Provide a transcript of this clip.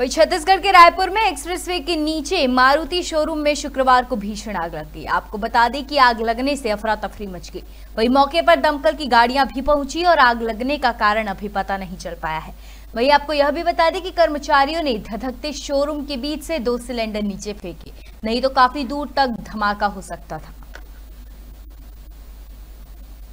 वही छत्तीसगढ़ के रायपुर में एक्सप्रेसवे के नीचे मारुति शोरूम में शुक्रवार को भीषण आग लग गई आपको बता दें कि आग लगने से अफरा तफरी मच गई वही मौके पर दमकल की गाड़ियां भी पहुंची और आग लगने का कारण अभी पता नहीं चल पाया है वही आपको यह भी बता दें कि कर्मचारियों ने धधकते शोरूम के बीच से दो सिलेंडर नीचे फेंके नहीं तो काफी दूर तक धमाका हो सकता था